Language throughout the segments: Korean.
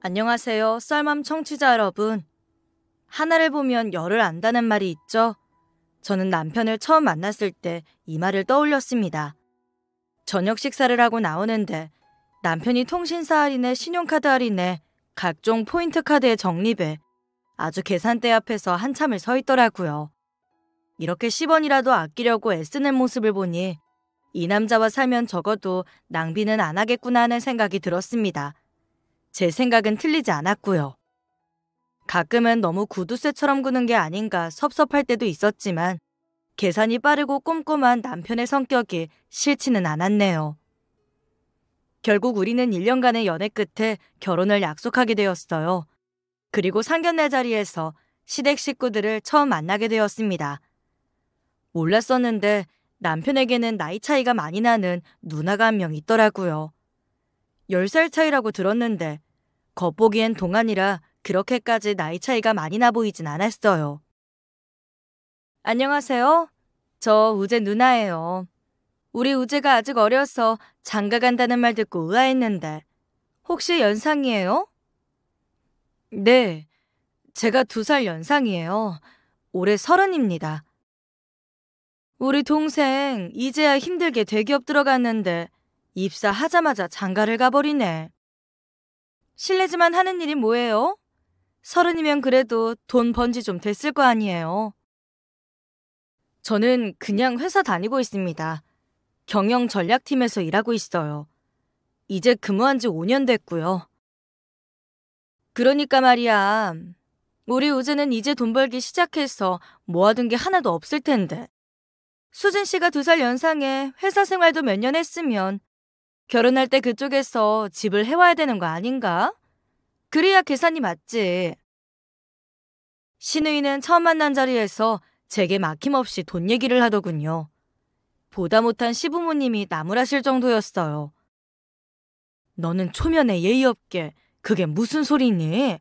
안녕하세요, 썰맘 청취자 여러분. 하나를 보면 열을 안다는 말이 있죠. 저는 남편을 처음 만났을 때 이 말을 떠올렸습니다. 저녁 식사를 하고 나오는데 남편이 통신사 할인에 신용카드 할인에 각종 포인트 카드의 적립에 아주 계산대 앞에서 한참을 서 있더라고요. 이렇게 10원이라도 아끼려고 애쓰는 모습을 보니 이 남자와 살면 적어도 낭비는 안 하겠구나 하는 생각이 들었습니다. 제 생각은 틀리지 않았고요. 가끔은 너무 구두쇠처럼 구는 게 아닌가 섭섭할 때도 있었지만 계산이 빠르고 꼼꼼한 남편의 성격이 싫지는 않았네요. 결국 우리는 1년간의 연애 끝에 결혼을 약속하게 되었어요. 그리고 상견례 자리에서 시댁 식구들을 처음 만나게 되었습니다. 몰랐었는데 남편에게는 나이 차이가 많이 나는 누나가 한 명 있더라고요. 10살 차이라고 들었는데 겉보기엔 동안이라 그렇게까지 나이 차이가 많이 나 보이진 않았어요. 안녕하세요. 저 우재 누나예요. 우리 우재가 아직 어려서 장가 간다는 말 듣고 의아했는데 혹시 연상이에요? 네, 제가 두 살 연상이에요. 올해 서른입니다. 우리 동생 이제야 힘들게 대기업 들어갔는데 입사하자마자 장가를 가버리네. 실례지만 하는 일이 뭐예요? 서른이면 그래도 돈 번지 좀 됐을 거 아니에요. 저는 그냥 회사 다니고 있습니다. 경영 전략팀에서 일하고 있어요. 이제 근무한 지 5년 됐고요. 그러니까 말이야. 우리 우즈는 이제 돈 벌기 시작해서 모아둔 게 하나도 없을 텐데. 수진 씨가 두 살 연상에 회사 생활도 몇 년 했으면 결혼할 때 그쪽에서 집을 해와야 되는 거 아닌가? 그래야 계산이 맞지. 신우이는 처음 만난 자리에서 제게 막힘없이 돈 얘기를 하더군요. 보다 못한 시부모님이 나무라실 정도였어요. 너는 초면에 예의 없게 그게 무슨 소리니?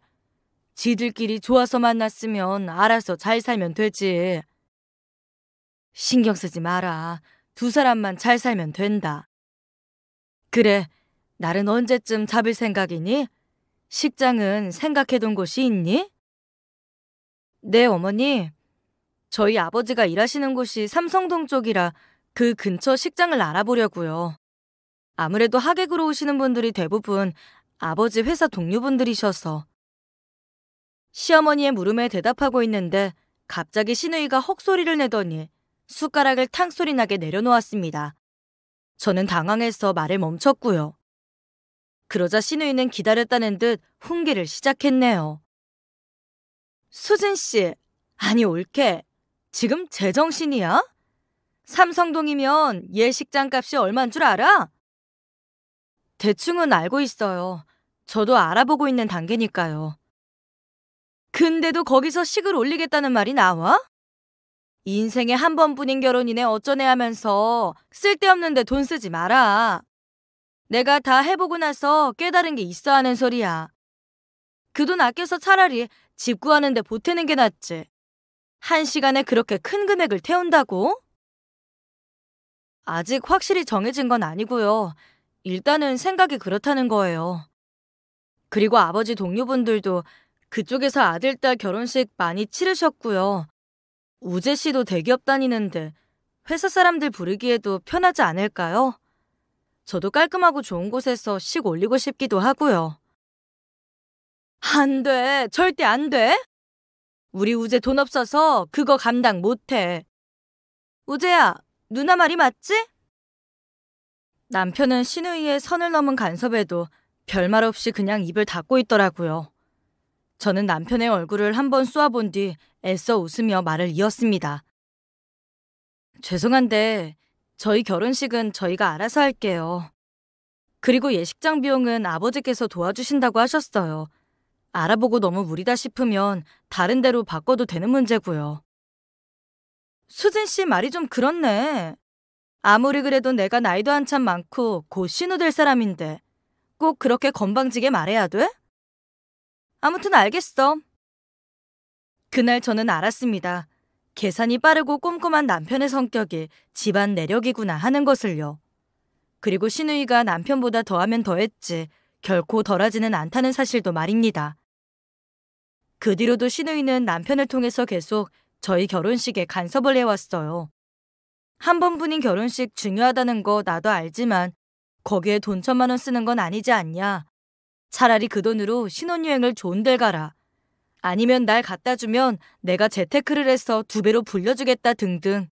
지들끼리 좋아서 만났으면 알아서 잘 살면 되지. 신경 쓰지 마라. 두 사람만 잘 살면 된다. 그래, 날은 언제쯤 잡을 생각이니? 식장은 생각해둔 곳이 있니? 네, 어머니. 저희 아버지가 일하시는 곳이 삼성동 쪽이라 그 근처 식장을 알아보려고요. 아무래도 하객으로 오시는 분들이 대부분 아버지 회사 동료분들이셔서. 시어머니의 물음에 대답하고 있는데 갑자기 시누이가 헉소리를 내더니 숟가락을 탕 소리 나게 내려놓았습니다. 저는 당황해서 말을 멈췄고요. 그러자 신우이는 기다렸다는 듯 훈계를 시작했네요. 수진 씨, 아니 올케, 지금 제정신이야? 삼성동이면 예식장 값이 얼만 줄 알아? 대충은 알고 있어요. 저도 알아보고 있는 단계니까요. 근데도 거기서 식을 올리겠다는 말이 나와? 인생에 한 번뿐인 결혼이네 어쩌네 하면서 쓸데없는데 돈 쓰지 마라. 내가 다 해보고 나서 깨달은 게 있어 하는 소리야. 그 돈 아껴서 차라리 집 구하는데 보태는 게 낫지. 한 시간에 그렇게 큰 금액을 태운다고? 아직 확실히 정해진 건 아니고요. 일단은 생각이 그렇다는 거예요. 그리고 아버지 동료분들도 그쪽에서 아들 딸 결혼식 많이 치르셨고요. 우재 씨도 대기업 다니는데 회사 사람들 부르기에도 편하지 않을까요? 저도 깔끔하고 좋은 곳에서 식 올리고 싶기도 하고요. 안 돼. 절대 안 돼. 우리 우재 돈 없어서 그거 감당 못 해. 우재야, 누나 말이 맞지? 남편은 신우이의 선을 넘은 간섭에도 별말 없이 그냥 입을 닫고 있더라고요. 저는 남편의 얼굴을 한번 쏘아본 뒤 애써 웃으며 말을 이었습니다. 죄송한데 저희 결혼식은 저희가 알아서 할게요. 그리고 예식장 비용은 아버지께서 도와주신다고 하셨어요. 알아보고 너무 무리다 싶으면 다른 데로 바꿔도 되는 문제고요. 수진 씨 말이 좀 그렇네. 아무리 그래도 내가 나이도 한참 많고 곧 신우될 사람인데 꼭 그렇게 건방지게 말해야 돼? 아무튼 알겠어. 그날 저는 알았습니다. 계산이 빠르고 꼼꼼한 남편의 성격이 집안 내력이구나 하는 것을요. 그리고 신우이가 남편보다 더하면 더했지 결코 덜하지는 않다는 사실도 말입니다. 그 뒤로도 신우이는 남편을 통해서 계속 저희 결혼식에 간섭을 해왔어요. 한 번뿐인 결혼식 중요하다는 거 나도 알지만 거기에 돈 천만 원 쓰는 건 아니지 않냐. 차라리 그 돈으로 신혼여행을 좋은 데 가라. 아니면 날 갖다 주면 내가 재테크를 해서 두 배로 불려주겠다 등등.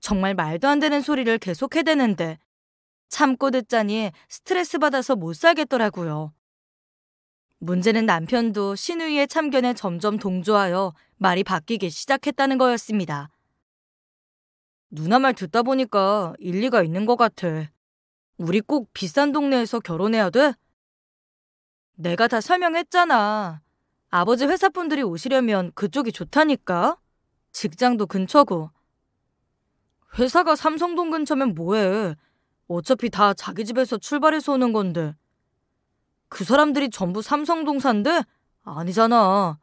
정말 말도 안 되는 소리를 계속 해대는데 참고 듣자니 스트레스 받아서 못 살겠더라고요. 문제는 남편도 신누이의 참견에 점점 동조하여 말이 바뀌기 시작했다는 거였습니다. 누나 말 듣다 보니까 일리가 있는 것 같아. 우리 꼭 비싼 동네에서 결혼해야 돼? 내가 다 설명했잖아. 아버지 회사 분들이 오시려면 그쪽이 좋다니까. 직장도 근처고. 회사가 삼성동 근처면 뭐해. 어차피 다 자기 집에서 출발해서 오는 건데. 그 사람들이 전부 삼성동 산데? 아니잖아.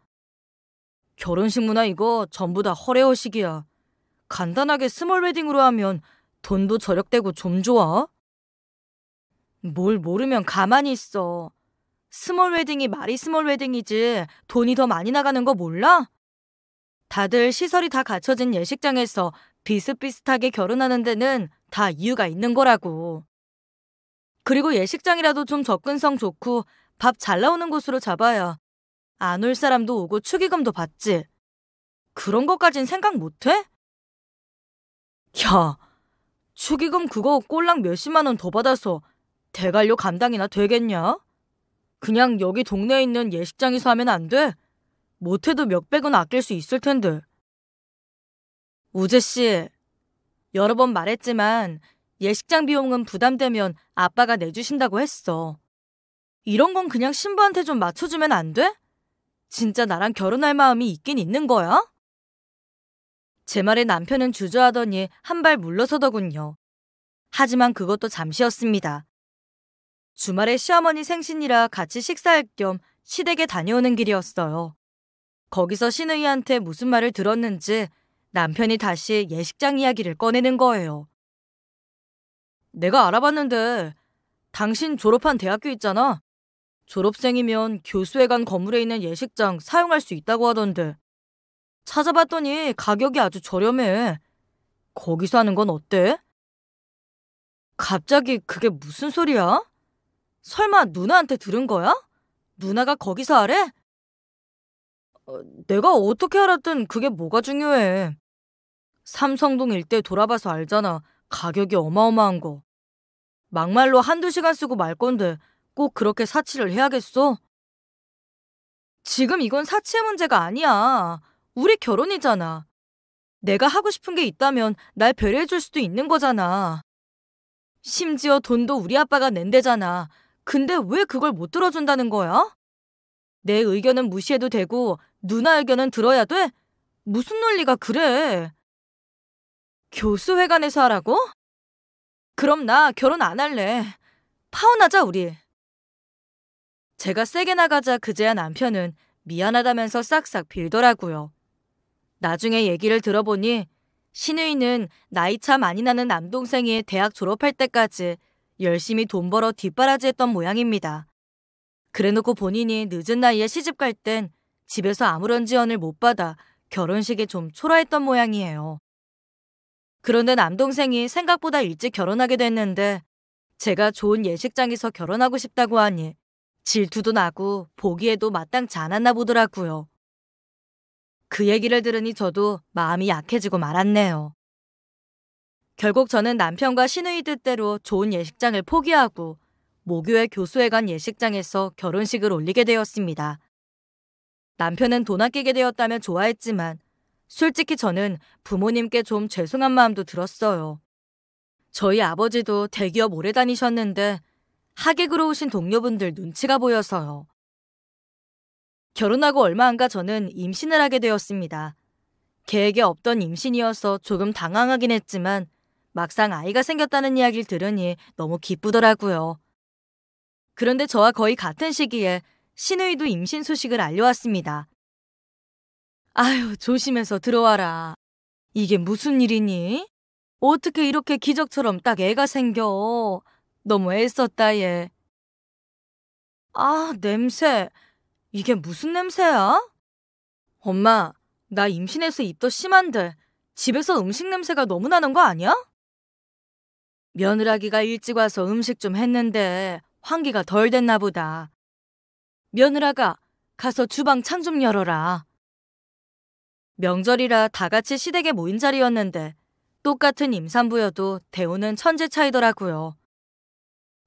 결혼식 문화 이거 전부 다 허례허식이야. 간단하게 스몰 웨딩으로 하면 돈도 절약되고 좀 좋아. 뭘 모르면 가만히 있어. 스몰 웨딩이 말이 스몰 웨딩이지 돈이 더 많이 나가는 거 몰라? 다들 시설이 다 갖춰진 예식장에서 비슷비슷하게 결혼하는 데는 다 이유가 있는 거라고. 그리고 예식장이라도 좀 접근성 좋고 밥 잘 나오는 곳으로 잡아야 안 올 사람도 오고 축의금도 받지. 그런 것까진 생각 못해? 야, 축의금 그거 꼴랑 몇십만 원 더 받아서 대관료 감당이나 되겠냐? 그냥 여기 동네에 있는 예식장에서 하면 안 돼? 못해도 몇백은 아낄 수 있을 텐데. 우재 씨, 여러 번 말했지만 예식장 비용은 부담되면 아빠가 내주신다고 했어. 이런 건 그냥 신부한테 좀 맞춰주면 안 돼? 진짜 나랑 결혼할 마음이 있긴 있는 거야? 제 말에 남편은 주저하더니 한 발 물러서더군요. 하지만 그것도 잠시였습니다. 주말에 시어머니 생신이라 같이 식사할 겸 시댁에 다녀오는 길이었어요. 거기서 신우이한테 무슨 말을 들었는지 남편이 다시 예식장 이야기를 꺼내는 거예요. 내가 알아봤는데 당신 졸업한 대학교 있잖아. 졸업생이면 교수회관 건물에 있는 예식장 사용할 수 있다고 하던데. 찾아봤더니 가격이 아주 저렴해. 거기서 하는 건 어때? 갑자기 그게 무슨 소리야? 설마 누나한테 들은 거야? 누나가 거기서 하래? 어, 내가 어떻게 알았든 그게 뭐가 중요해. 삼성동 일대 돌아봐서 알잖아. 가격이 어마어마한 거. 막말로 한두 시간 쓰고 말 건데 꼭 그렇게 사치를 해야겠어? 지금 이건 사치의 문제가 아니야. 우리 결혼이잖아. 내가 하고 싶은 게 있다면 날 배려해줄 수도 있는 거잖아. 심지어 돈도 우리 아빠가 낸대잖아. 근데 왜 그걸 못 들어준다는 거야? 내 의견은 무시해도 되고 누나 의견은 들어야 돼? 무슨 논리가 그래? 교수회관에서 하라고? 그럼 나 결혼 안 할래. 파혼하자 우리. 제가 세게 나가자 그제야 남편은 미안하다면서 싹싹 빌더라고요. 나중에 얘기를 들어보니 신우이는 나이 차 많이 나는 남동생이 대학 졸업할 때까지 열심히 돈 벌어 뒷바라지했던 모양입니다. 그래놓고 본인이 늦은 나이에 시집 갈 땐 집에서 아무런 지원을 못 받아 결혼식에 좀 초라했던 모양이에요. 그런데 남동생이 생각보다 일찍 결혼하게 됐는데 제가 좋은 예식장에서 결혼하고 싶다고 하니 질투도 나고 보기에도 마땅치 않았나 보더라고요. 그 얘기를 들으니 저도 마음이 약해지고 말았네요. 결국 저는 남편과 신누이 뜻대로 좋은 예식장을 포기하고 모교의 교수에 간 예식장에서 결혼식을 올리게 되었습니다. 남편은 돈 아끼게 되었다면 좋아했지만 솔직히 저는 부모님께 좀 죄송한 마음도 들었어요. 저희 아버지도 대기업 오래 다니셨는데 하객으로 오신 동료분들 눈치가 보여서요. 결혼하고 얼마 안 가 저는 임신을 하게 되었습니다. 계획에 없던 임신이어서 조금 당황하긴 했지만 막상 아이가 생겼다는 이야기를 들으니 너무 기쁘더라고요. 그런데 저와 거의 같은 시기에 신우이도 임신 소식을 알려왔습니다. 아유, 조심해서 들어와라. 이게 무슨 일이니? 어떻게 이렇게 기적처럼 딱 애가 생겨? 너무 애썼다, 얘. 아, 냄새. 이게 무슨 냄새야? 엄마, 나 임신해서 입도 심한데 집에서 음식 냄새가 너무 나는 거 아니야? 며느라기가 일찍 와서 음식 좀 했는데 환기가 덜 됐나 보다. 며느라가 가서 주방 창 좀 열어라. 명절이라 다 같이 시댁에 모인 자리였는데 똑같은 임산부여도 대우는 천재 차이더라고요.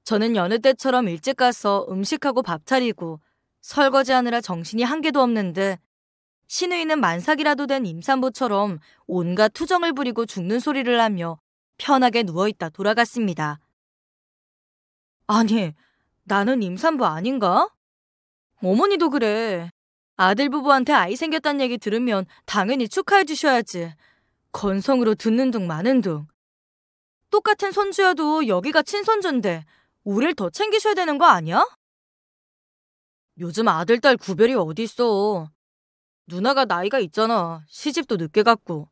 저는 여느 때처럼 일찍 가서 음식하고 밥 차리고 설거지하느라 정신이 한 개도 없는데 신우이는 만삭이라도 된 임산부처럼 온갖 투정을 부리고 죽는 소리를 하며 편하게 누워있다 돌아갔습니다. 아니, 나는 임산부 아닌가? 어머니도 그래. 아들 부부한테 아이 생겼단 얘기 들으면 당연히 축하해 주셔야지. 건성으로 듣는 둥 마는 둥. 똑같은 손주여도 여기가 친손주인데 우릴 더 챙기셔야 되는 거 아니야? 요즘 아들 딸 구별이 어딨어. 누나가 나이가 있잖아. 시집도 늦게 갔고.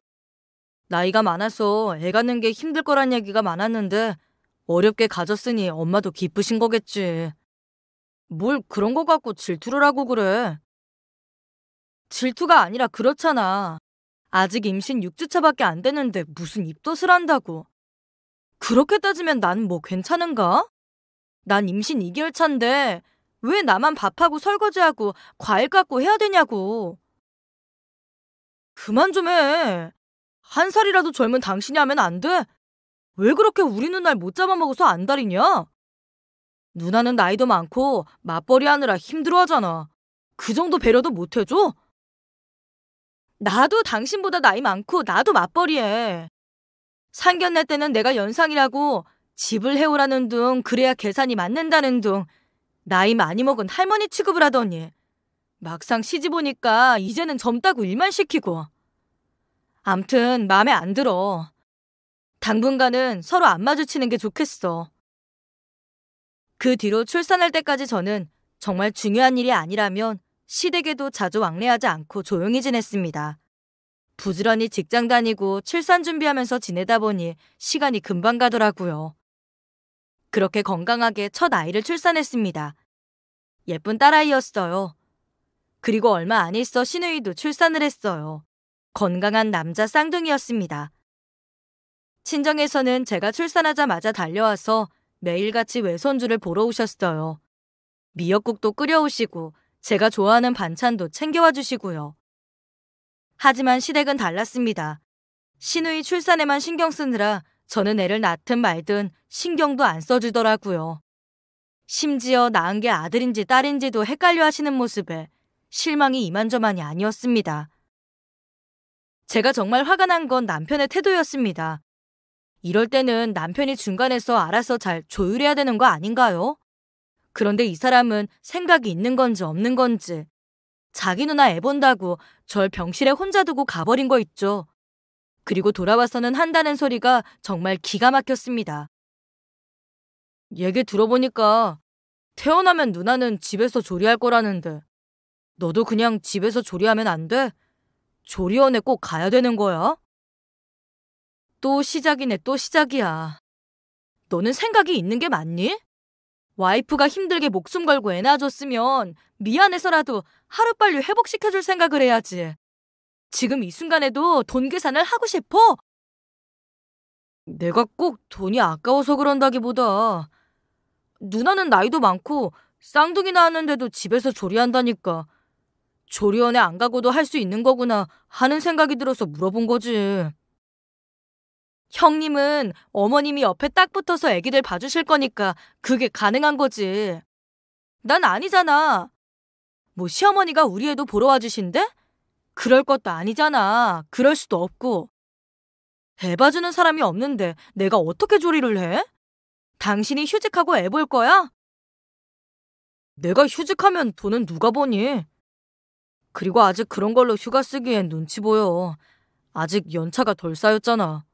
나이가 많아서 애 갖는 게 힘들 거란 얘기가 많았는데 어렵게 가졌으니 엄마도 기쁘신 거겠지. 뭘 그런 거 갖고 질투를 하고 그래. 질투가 아니라 그렇잖아. 아직 임신 6주차밖에 안 되는데 무슨 입덧을 한다고. 그렇게 따지면 난 뭐 괜찮은가? 난 임신 2개월 차인데 왜 나만 밥하고 설거지하고 과일 깎고 해야 되냐고. 그만 좀 해. 한 살이라도 젊은 당신이 하면 안 돼. 왜 그렇게 우리 누날 못 잡아먹어서 안달이냐? 누나는 나이도 많고 맞벌이 하느라 힘들어하잖아. 그 정도 배려도 못 해줘? 나도 당신보다 나이 많고 나도 맞벌이해. 상견례 때는 내가 연상이라고 집을 해오라는 둥 그래야 계산이 맞는다는 둥 나이 많이 먹은 할머니 취급을 하더니 막상 시집 오니까 이제는 젊다고 일만 시키고 암튼 마음에 안 들어. 당분간은 서로 안 마주치는 게 좋겠어. 그 뒤로 출산할 때까지 저는 정말 중요한 일이 아니라면 시댁에도 자주 왕래하지 않고 조용히 지냈습니다. 부지런히 직장 다니고 출산 준비하면서 지내다 보니 시간이 금방 가더라고요. 그렇게 건강하게 첫 아이를 출산했습니다. 예쁜 딸아이였어요. 그리고 얼마 안 있어 시누이도 출산을 했어요. 건강한 남자 쌍둥이였습니다. 친정에서는 제가 출산하자마자 달려와서 매일같이 외손주를 보러 오셨어요. 미역국도 끓여오시고 제가 좋아하는 반찬도 챙겨와 주시고요. 하지만 시댁은 달랐습니다. 신우이 출산에만 신경 쓰느라 저는 애를 낳든 말든 신경도 안 써주더라고요. 심지어 낳은 게 아들인지 딸인지도 헷갈려 하시는 모습에 실망이 이만저만이 아니었습니다. 제가 정말 화가 난 건 남편의 태도였습니다. 이럴 때는 남편이 중간에서 알아서 잘 조율해야 되는 거 아닌가요? 그런데 이 사람은 생각이 있는 건지 없는 건지 자기 누나 애 본다고 절 병실에 혼자 두고 가버린 거 있죠. 그리고 돌아와서는 한다는 소리가 정말 기가 막혔습니다. 얘기 들어보니까 태어나면 누나는 집에서 조리할 거라는데 너도 그냥 집에서 조리하면 안 돼? 조리원에 꼭 가야 되는 거야? 또 시작이네, 또 시작이야. 너는 생각이 있는 게 맞니? 와이프가 힘들게 목숨 걸고 애 낳아줬으면 미안해서라도 하루빨리 회복시켜줄 생각을 해야지. 지금 이 순간에도 돈 계산을 하고 싶어? 내가 꼭 돈이 아까워서 그런다기보다 누나는 나이도 많고 쌍둥이 낳았는데도 집에서 조리한다니까 조리원에 안 가고도 할 수 있는 거구나 하는 생각이 들어서 물어본 거지. 형님은 어머님이 옆에 딱 붙어서 아기들 봐주실 거니까 그게 가능한 거지. 난 아니잖아. 뭐 시어머니가 우리 애도 보러 와주신대 그럴 것도 아니잖아. 그럴 수도 없고. 애 봐주는 사람이 없는데 내가 어떻게 조리를 해? 당신이 휴직하고 애 볼 거야? 내가 휴직하면 돈은 누가 보니? 그리고 아직 그런 걸로 휴가 쓰기엔 눈치 보여. 아직 연차가 덜 쌓였잖아.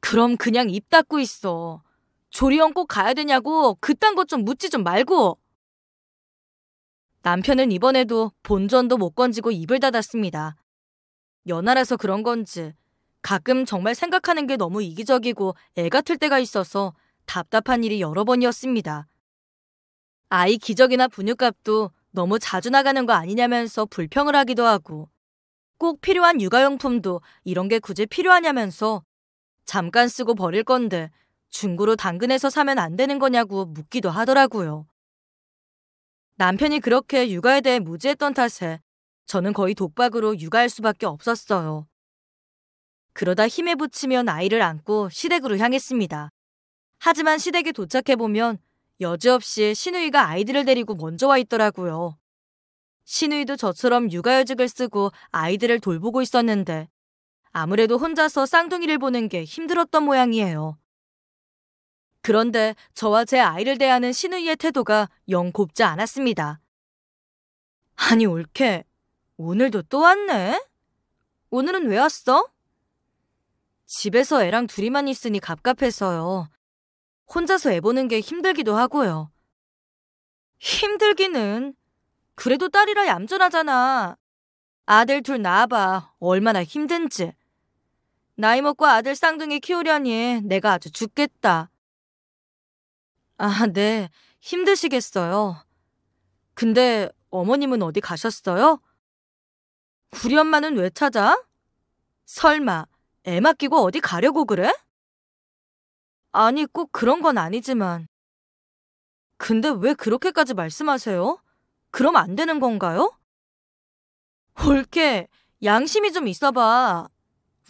그럼 그냥 입 닫고 있어. 조리원 꼭 가야 되냐고 그딴 것 좀 묻지 좀 말고. 남편은 이번에도 본전도 못 건지고 입을 닫았습니다. 연하라서 그런 건지 가끔 정말 생각하는 게 너무 이기적이고 애 같을 때가 있어서 답답한 일이 여러 번이었습니다. 아이 기적이나 분유값도 너무 자주 나가는 거 아니냐면서 불평을 하기도 하고 꼭 필요한 육아용품도 이런 게 굳이 필요하냐면서 잠깐 쓰고 버릴 건데 중고로 당근에서 사면 안 되는 거냐고 묻기도 하더라고요. 남편이 그렇게 육아에 대해 무지했던 탓에 저는 거의 독박으로 육아할 수밖에 없었어요. 그러다 힘에 부치면 아이를 안고 시댁으로 향했습니다. 하지만 시댁에 도착해보면 여지없이 신우이가 아이들을 데리고 먼저 와 있더라고요. 신우이도 저처럼 육아휴직을 쓰고 아이들을 돌보고 있었는데 아무래도 혼자서 쌍둥이를 보는 게 힘들었던 모양이에요. 그런데 저와 제 아이를 대하는 신우이의 태도가 영 곱지 않았습니다. 아니 올케, 오늘도 또 왔네? 오늘은 왜 왔어? 집에서 애랑 둘이만 있으니 갑갑해서요. 혼자서 애보는게 힘들기도 하고요. 힘들기는. 그래도 딸이라 얌전하잖아. 아들 둘 낳아봐. 얼마나 힘든지. 나이 먹고 아들 쌍둥이 키우려니 내가 아주 죽겠다. 아, 네. 힘드시겠어요. 근데 어머님은 어디 가셨어요? 구리 엄마는 왜 찾아? 설마 애 맡기고 어디 가려고 그래? 아니, 꼭 그런 건 아니지만. 근데 왜 그렇게까지 말씀하세요? 그럼 안 되는 건가요? 옳게, 양심이 좀 있어봐.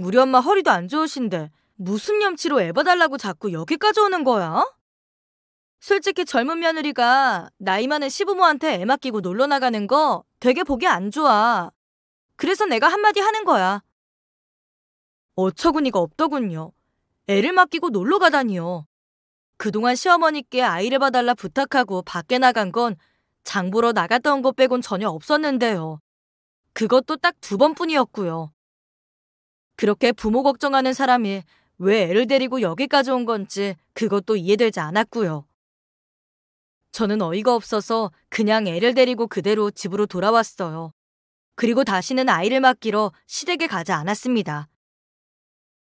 우리 엄마 허리도 안 좋으신데 무슨 염치로 애봐 달라고 자꾸 여기까지 오는 거야? 솔직히 젊은 며느리가 나이 많은 시부모한테 애 맡기고 놀러 나가는 거 되게 보기 안 좋아. 그래서 내가 한마디 하는 거야. 어처구니가 없더군요. 애를 맡기고 놀러 가다니요. 그동안 시어머니께 아이를 봐달라 부탁하고 밖에 나간 건 장보러 나갔다 온것 빼곤 전혀 없었는데요. 그것도 딱 두 번뿐이었고요. 그렇게 부모 걱정하는 사람이 왜 애를 데리고 여기까지 온 건지 그것도 이해되지 않았고요. 저는 어이가 없어서 그냥 애를 데리고 그대로 집으로 돌아왔어요. 그리고 다시는 아이를 맡기러 시댁에 가지 않았습니다.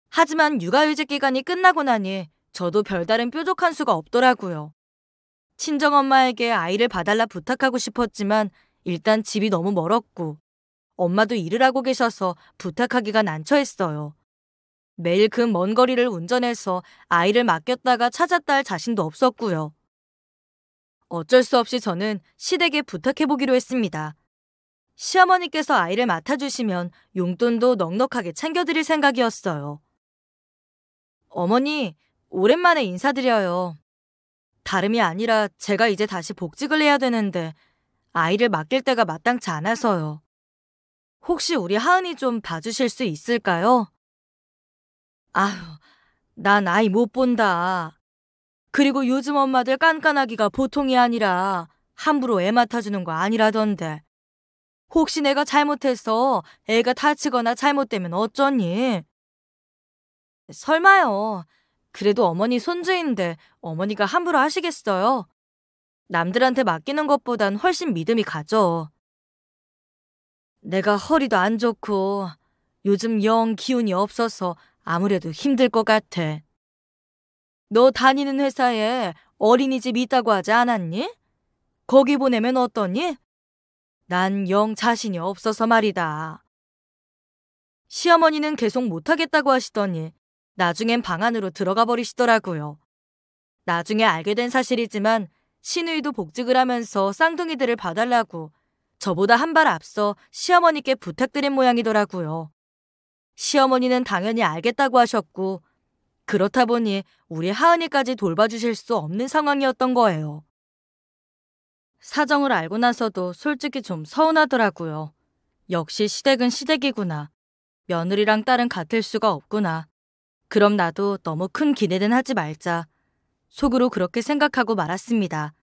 하지만 육아휴직 기간이 끝나고 나니 저도 별다른 뾰족한 수가 없더라고요. 친정엄마에게 아이를 봐달라 부탁하고 싶었지만 일단 집이 너무 멀었고 엄마도 일을 하고 계셔서 부탁하기가 난처했어요. 매일 그 먼 거리를 운전해서 아이를 맡겼다가 찾았다 할 자신도 없었고요. 어쩔 수 없이 저는 시댁에 부탁해보기로 했습니다. 시어머니께서 아이를 맡아주시면 용돈도 넉넉하게 챙겨드릴 생각이었어요. 어머니, 오랜만에 인사드려요. 다름이 아니라 제가 이제 다시 복직을 해야 되는데 아이를 맡길 때가 마땅치 않아서요. 혹시 우리 하은이 좀 봐주실 수 있을까요? 아휴, 난 아이 못 본다. 그리고 요즘 엄마들 깐깐하기가 보통이 아니라 함부로 애 맡아주는 거 아니라던데. 혹시 내가 잘못해서 애가 다치거나 잘못되면 어쩌니? 설마요. 그래도 어머니 손주인데 어머니가 함부로 하시겠어요? 남들한테 맡기는 것보단 훨씬 믿음이 가죠. 내가 허리도 안 좋고 요즘 영 기운이 없어서 아무래도 힘들 것 같아. 너 다니는 회사에 어린이집 있다고 하지 않았니? 거기 보내면 어떠니? 난 영 자신이 없어서 말이다. 시어머니는 계속 못하겠다고 하시더니 나중엔 방 안으로 들어가 버리시더라고요. 나중에 알게 된 사실이지만 신우이도 복직을 하면서 쌍둥이들을 봐달라고 저보다 한 발 앞서 시어머니께 부탁드린 모양이더라고요. 시어머니는 당연히 알겠다고 하셨고 그렇다 보니 우리 하은이까지 돌봐주실 수 없는 상황이었던 거예요. 사정을 알고 나서도 솔직히 좀 서운하더라고요. 역시 시댁은 시댁이구나. 며느리랑 딸은 같을 수가 없구나. 그럼 나도 너무 큰 기대는 하지 말자. 속으로 그렇게 생각하고 말았습니다.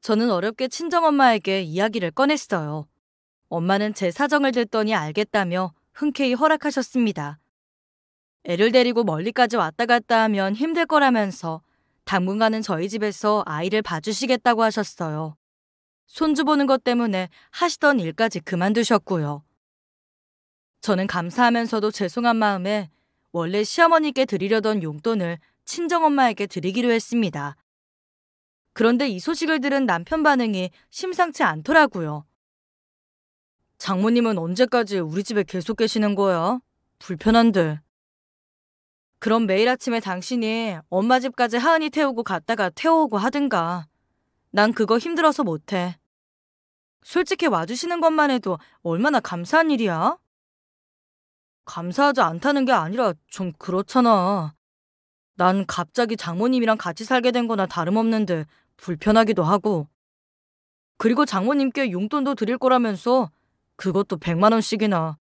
저는 어렵게 친정엄마에게 이야기를 꺼냈어요. 엄마는 제 사정을 듣더니 알겠다며 흔쾌히 허락하셨습니다. 애를 데리고 멀리까지 왔다 갔다 하면 힘들 거라면서 당분간은 저희 집에서 아이를 봐주시겠다고 하셨어요. 손주 보는 것 때문에 하시던 일까지 그만두셨고요. 저는 감사하면서도 죄송한 마음에 원래 시어머니께 드리려던 용돈을 친정엄마에게 드리기로 했습니다. 그런데 이 소식을 들은 남편 반응이 심상치 않더라고요. 장모님은 언제까지 우리 집에 계속 계시는 거야? 불편한데. 그럼 매일 아침에 당신이 엄마 집까지 하은이 태우고 갔다가 태워오고 하든가. 난 그거 힘들어서 못해. 솔직히 와주시는 것만 해도 얼마나 감사한 일이야? 감사하지 않다는 게 아니라 좀 그렇잖아. 난 갑자기 장모님이랑 같이 살게 된 거나 다름없는데 불편하기도 하고. 그리고 장모님께 용돈도 드릴 거라면서 그것도 100만 원씩이나.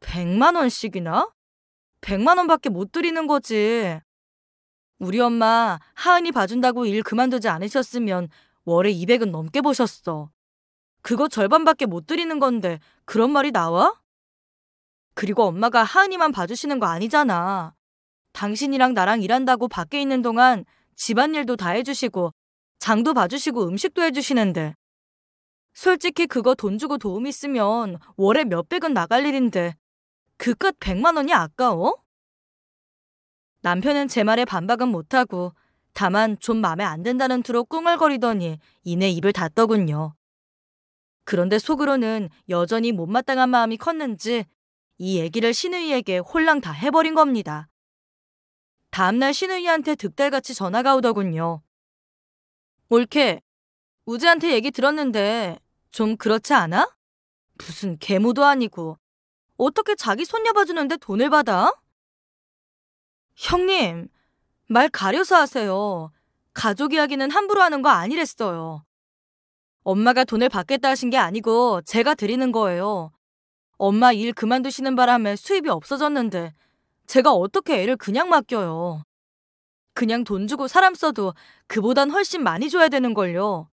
100만 원씩이나? 100만 원밖에 못 드리는 거지. 우리 엄마 하은이 봐준다고 일 그만두지 않으셨으면 월에 200은 넘게 보셨어. 그거 절반밖에 못 드리는 건데 그런 말이 나와? 그리고 엄마가 하은이만 봐주시는 거 아니잖아. 당신이랑 나랑 일한다고 밖에 있는 동안 집안일도 다 해주시고 장도 봐주시고 음식도 해주시는데 솔직히 그거 돈 주고 도움 있으면 월에 몇백은 나갈 일인데 그깟 백만 원이 아까워? 남편은 제 말에 반박은 못하고 다만 좀 마음에 안 든다는 투로 꿍얼거리더니 이내 입을 닫더군요. 그런데 속으로는 여전히 못마땅한 마음이 컸는지 이 얘기를 신의에게 홀랑 다 해버린 겁니다. 다음날 신의한테 득달같이 전화가 오더군요. 옳게, 우지한테 얘기 들었는데 좀 그렇지 않아? 무슨 개모도 아니고 어떻게 자기 손녀 봐주는데 돈을 받아? 형님, 말 가려서 하세요. 가족 이야기는 함부로 하는 거 아니랬어요. 엄마가 돈을 받겠다 하신 게 아니고 제가 드리는 거예요. 엄마 일 그만두시는 바람에 수입이 없어졌는데 제가 어떻게 애를 그냥 맡겨요. 그냥 돈 주고 사람 써도 그보단 훨씬 많이 줘야 되는걸요.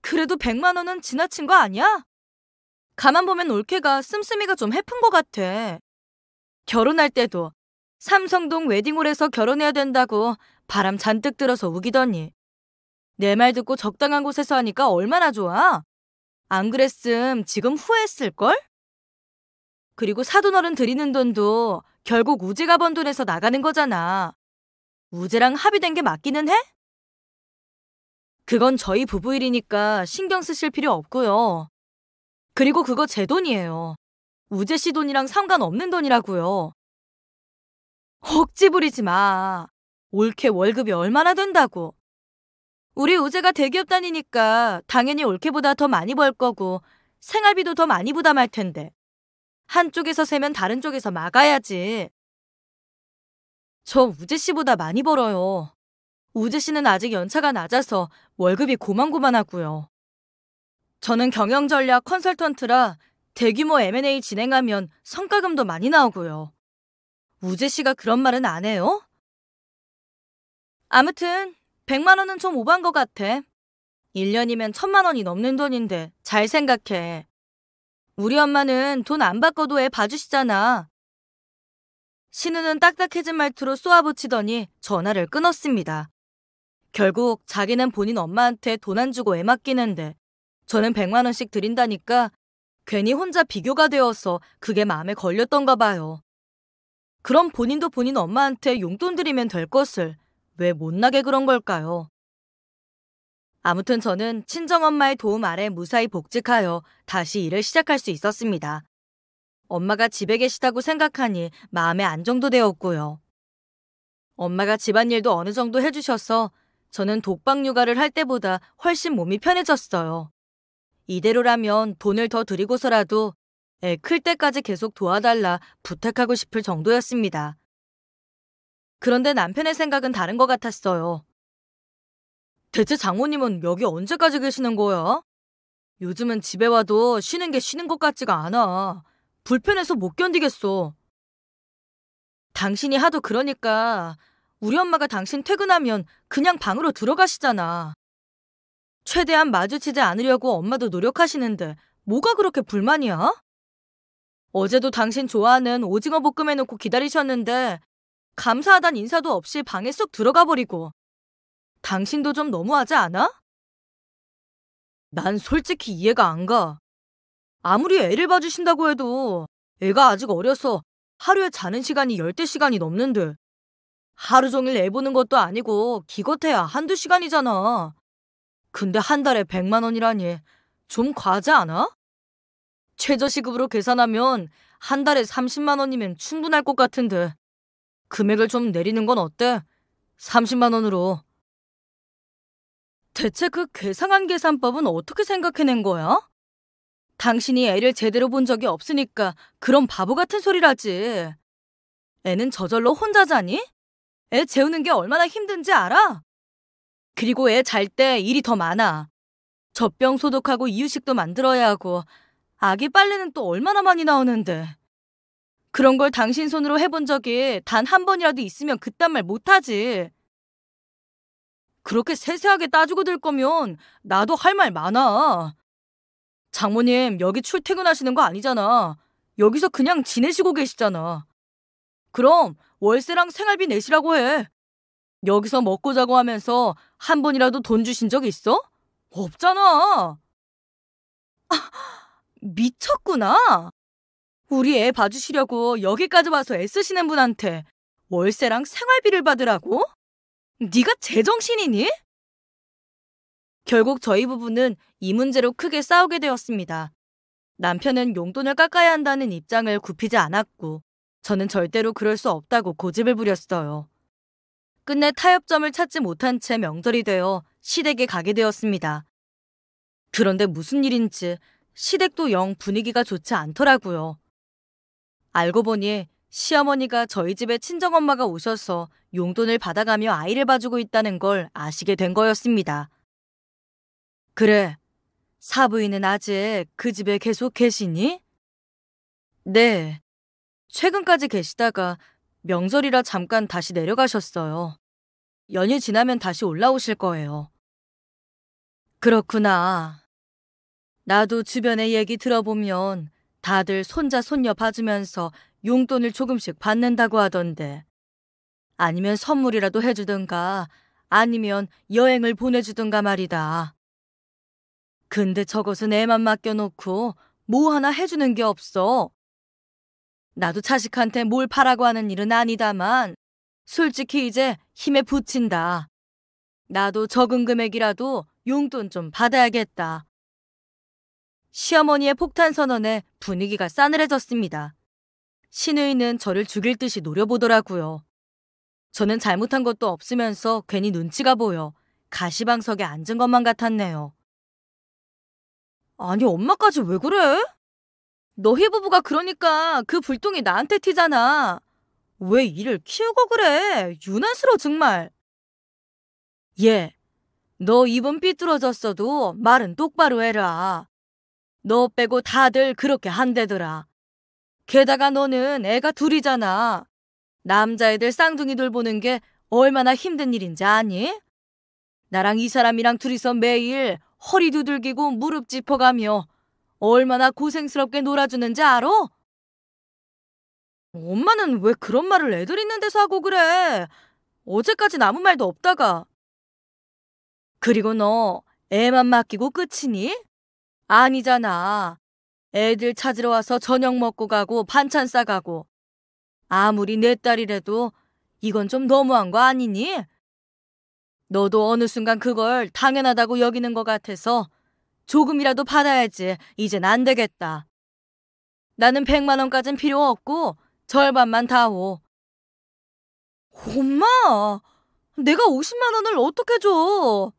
그래도 100만 원은 지나친 거 아니야? 가만 보면 올케가 씀씀이가 좀 해픈 것 같아. 결혼할 때도 삼성동 웨딩홀에서 결혼해야 된다고 바람 잔뜩 들어서 우기더니 내 말 듣고 적당한 곳에서 하니까 얼마나 좋아? 안 그랬음 지금 후회했을걸? 그리고 사돈어른 드리는 돈도 결국 우재가 번 돈에서 나가는 거잖아. 우재랑 합의된 게 맞기는 해? 그건 저희 부부 일이니까 신경 쓰실 필요 없고요. 그리고 그거 제 돈이에요. 우재 씨 돈이랑 상관없는 돈이라고요. 억지 부리지 마. 올케 월급이 얼마나 된다고. 우리 우재가 대기업 다니니까 당연히 올케보다 더 많이 벌 거고 생활비도 더 많이 부담할 텐데. 한쪽에서 세면 다른 쪽에서 막아야지. 저 우재 씨보다 많이 벌어요. 우재 씨는 아직 연차가 낮아서 월급이 고만고만하고요. 저는 경영 전략 컨설턴트라 대규모 M&A 진행하면 성과금도 많이 나오고요. 우재 씨가 그런 말은 안 해요? 아무튼 100만 원은 좀 오반 것 같아. 1년이면 천만 원이 넘는 돈인데 잘 생각해. 우리 엄마는 돈 안 바꿔도 애 봐주시잖아. 신우는 딱딱해진 말투로 쏘아붙이더니 전화를 끊었습니다. 결국 자기는 본인 엄마한테 돈 안 주고 애 맡기는데 저는 100만 원씩 드린다니까 괜히 혼자 비교가 되어서 그게 마음에 걸렸던가 봐요. 그럼 본인도 본인 엄마한테 용돈 드리면 될 것을 왜 못나게 그런 걸까요? 아무튼 저는 친정엄마의 도움 아래 무사히 복직하여 다시 일을 시작할 수 있었습니다. 엄마가 집에 계시다고 생각하니 마음의 안정도 되었고요. 엄마가 집안일도 어느 정도 해주셔서 저는 독방 육아를 할 때보다 훨씬 몸이 편해졌어요. 이대로라면 돈을 더 드리고서라도 애 클 때까지 계속 도와달라 부탁하고 싶을 정도였습니다. 그런데 남편의 생각은 다른 것 같았어요. 대체 장모님은 여기 언제까지 계시는 거야? 요즘은 집에 와도 쉬는 게 쉬는 것 같지가 않아. 불편해서 못 견디겠어. 당신이 하도 그러니까 우리 엄마가 당신 퇴근하면 그냥 방으로 들어가시잖아. 최대한 마주치지 않으려고 엄마도 노력하시는데 뭐가 그렇게 불만이야? 어제도 당신 좋아하는 오징어 볶음 해놓고 기다리셨는데 감사하단 인사도 없이 방에 쑥 들어가 버리고. 당신도 좀 너무하지 않아? 난 솔직히 이해가 안 가. 아무리 애를 봐주신다고 해도 애가 아직 어려서 하루에 자는 시간이 열대 시간이 넘는데 하루 종일 애 보는 것도 아니고 기껏해야 한두 시간이잖아. 근데 한 달에 백만 원이라니 좀 과하지 않아? 최저시급으로 계산하면 한 달에 30만 원이면 충분할 것 같은데 금액을 좀 내리는 건 어때? 30만 원으로. 대체 그 괴상한 계산법은 어떻게 생각해낸 거야? 당신이 애를 제대로 본 적이 없으니까 그런 바보 같은 소리라지. 애는 저절로 혼자 자니? 애 재우는 게 얼마나 힘든지 알아? 그리고 애 잘 때 일이 더 많아. 젖병 소독하고 이유식도 만들어야 하고 아기 빨래는 또 얼마나 많이 나오는데. 그런 걸 당신 손으로 해본 적이 단 한 번이라도 있으면 그딴 말 못하지. 그렇게 세세하게 따지고 들 거면 나도 할 말 많아. 장모님, 여기 출퇴근하시는 거 아니잖아. 여기서 그냥 지내시고 계시잖아. 그럼 월세랑 생활비 내시라고 해. 여기서 먹고 자고 하면서 한 번이라도 돈 주신 적 있어? 없잖아. 아, 미쳤구나. 우리 애 봐주시려고 여기까지 와서 애쓰시는 분한테 월세랑 생활비를 받으라고? 네가 제정신이니? 결국 저희 부부는 이 문제로 크게 싸우게 되었습니다. 남편은 용돈을 깎아야 한다는 입장을 굽히지 않았고 저는 절대로 그럴 수 없다고 고집을 부렸어요. 끝내 타협점을 찾지 못한 채 명절이 되어 시댁에 가게 되었습니다. 그런데 무슨 일인지 시댁도 영 분위기가 좋지 않더라고요. 알고 보니 시어머니가 저희 집에 친정엄마가 오셔서 용돈을 받아가며 아이를 봐주고 있다는 걸 아시게 된 거였습니다. 그래. 사부인은 아직 그 집에 계속 계시니? 네. 최근까지 계시다가 명절이라 잠깐 다시 내려가셨어요. 연휴 지나면 다시 올라오실 거예요. 그렇구나. 나도 주변의 얘기 들어보면 다들 손자 손녀 봐주면서 용돈을 조금씩 받는다고 하던데 아니면 선물이라도 해주든가 아니면 여행을 보내주든가 말이다. 근데 저것은 애만 맡겨놓고 뭐 하나 해주는 게 없어. 나도 자식한테 뭘 파라고 하는 일은 아니다만 솔직히 이제 힘에 부친다. 나도 적은 금액이라도 용돈 좀 받아야겠다. 시어머니의 폭탄 선언에 분위기가 싸늘해졌습니다. 신우이는 저를 죽일 듯이 노려보더라고요. 저는 잘못한 것도 없으면서 괜히 눈치가 보여 가시방석에 앉은 것만 같았네요. 아니 엄마까지 왜 그래? 너희 부부가 그러니까 그 불똥이 나한테 튀잖아. 왜 이를 키우고 그래? 유난스러워 정말. 예, 너 입은 삐뚤어졌어도 말은 똑바로 해라. 너 빼고 다들 그렇게 한대더라. 게다가 너는 애가 둘이잖아. 남자애들 쌍둥이 들보는게 얼마나 힘든 일인지 아니? 나랑 이 사람이랑 둘이서 매일 허리 두들기고 무릎 짚어가며 얼마나 고생스럽게 놀아주는지 알아? 엄마는 왜 그런 말을 애들 있는 데서 하고 그래? 어제까진 아무 말도 없다가. 그리고 너 애만 맡기고 끝이니? 아니잖아. 애들 찾으러 와서 저녁 먹고 가고 반찬 싸가고. 아무리 내 딸이라도 이건 좀 너무한 거 아니니? 너도 어느 순간 그걸 당연하다고 여기는 것 같아서 조금이라도 받아야지. 이젠 안 되겠다. 나는 백만 원까진 필요 없고 절반만 다오. 엄마, 내가 5 0만 원을 어떻게 줘?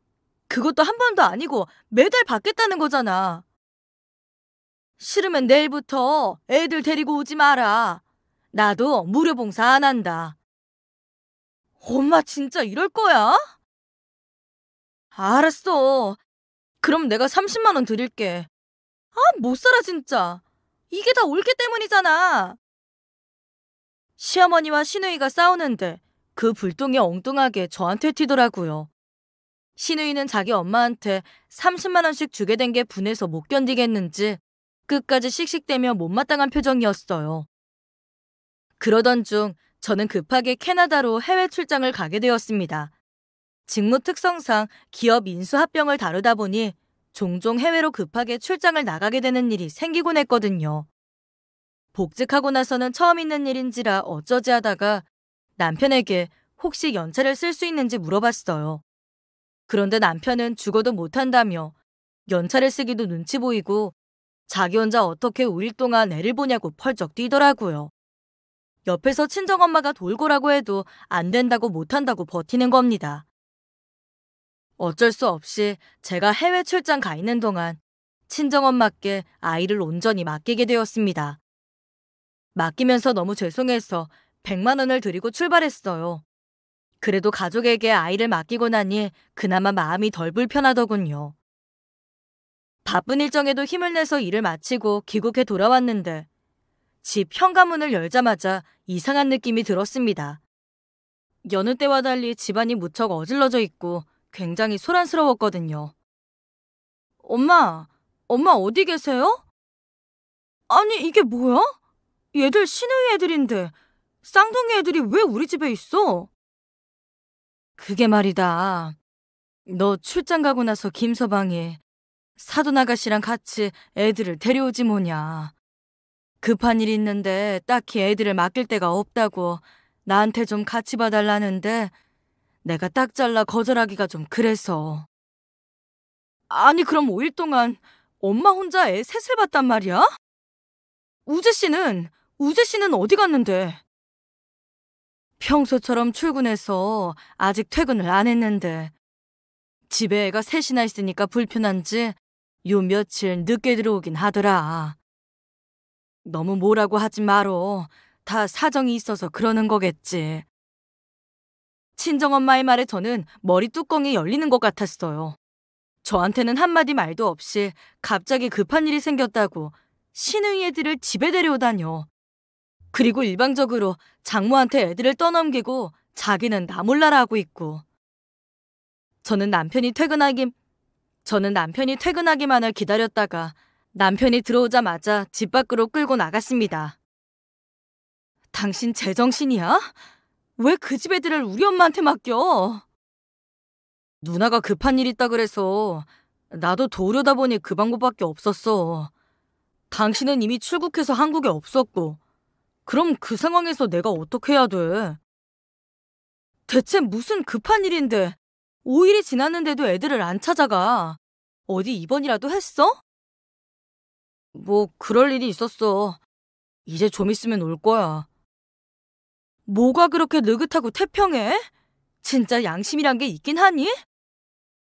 그것도 한 번도 아니고 매달 받겠다는 거잖아. 싫으면 내일부터 애들 데리고 오지 마라. 나도 무료 봉사 안 한다. 엄마 진짜 이럴 거야? 알았어. 그럼 내가 30만 원 드릴게. 아, 못 살아 진짜. 이게 다 올케 때문이잖아. 시어머니와 시누이가 싸우는데 그 불똥이 엉뚱하게 저한테 튀더라고요. 신우이는 자기 엄마한테 30만원씩 주게 된 게 분해서 못 견디겠는지 끝까지 씩씩대며 못마땅한 표정이었어요. 그러던 중 저는 급하게 캐나다로 해외 출장을 가게 되었습니다. 직무 특성상 기업 인수합병을 다루다 보니 종종 해외로 급하게 출장을 나가게 되는 일이 생기곤 했거든요. 복직하고 나서는 처음 있는 일인지라 어쩌지 하다가 남편에게 혹시 연차를 쓸 수 있는지 물어봤어요. 그런데 남편은 죽어도 못한다며 연차를 쓰기도 눈치 보이고 자기 혼자 어떻게 5일 동안 애를 보냐고 펄쩍 뛰더라고요. 옆에서 친정엄마가 돌고라고 해도 안 된다고 못한다고 버티는 겁니다. 어쩔 수 없이 제가 해외 출장 가 있는 동안 친정엄마께 아이를 온전히 맡기게 되었습니다. 맡기면서 너무 죄송해서 100만 원을 드리고 출발했어요. 그래도 가족에게 아이를 맡기고 나니 그나마 마음이 덜 불편하더군요. 바쁜 일정에도 힘을 내서 일을 마치고 귀국해 돌아왔는데 집 현관문을 열자마자 이상한 느낌이 들었습니다. 여느 때와 달리 집안이 무척 어질러져 있고 굉장히 소란스러웠거든요. 엄마, 엄마 어디 계세요? 아니 이게 뭐야? 얘들 신우이 애들인데 쌍둥이 애들이 왜 우리 집에 있어? 그게 말이다. 너 출장 가고 나서 김서방이 사돈 아가씨랑 같이 애들을 데려오지 뭐냐. 급한 일 있는데 딱히 애들을 맡길 데가 없다고 나한테 좀 같이 봐달라는데 내가 딱 잘라 거절하기가 좀 그래서. 아니 그럼 5일 동안 엄마 혼자 애 셋을 봤단 말이야? 우재 씨는 우재 씨는 어디 갔는데? 평소처럼 출근해서 아직 퇴근을 안 했는데 집에 애가 셋이나 있으니까 불편한지 요 며칠 늦게 들어오긴 하더라. 너무 뭐라고 하지 마로. 다 사정이 있어서 그러는 거겠지. 친정엄마의 말에 저는 머리 뚜껑이 열리는 것 같았어요. 저한테는 한마디 말도 없이 갑자기 급한 일이 생겼다고 신흥이 애들을 집에 데려오다뇨. 그리고 일방적으로 장모한테 애들을 떠넘기고 자기는 나 몰라라 하고 있고. 저는 남편이 퇴근하기 저는 남편이 퇴근하기만을 기다렸다가 남편이 들어오자마자 집 밖으로 끌고 나갔습니다. 당신 제정신이야? 왜 그 집 애들을 우리 엄마한테 맡겨? 누나가 급한 일 있다 그래서 나도 도우려다 보니 그 방법밖에 없었어. 당신은 이미 출국해서 한국에 없었고 그럼 그 상황에서 내가 어떻게 해야 돼? 대체 무슨 급한 일인데 5일이 지났는데도 애들을 안 찾아가. 어디 입원이라도 했어? 뭐 그럴 일이 있었어. 이제 좀 있으면 올 거야. 뭐가 그렇게 느긋하고 태평해? 진짜 양심이란 게 있긴 하니?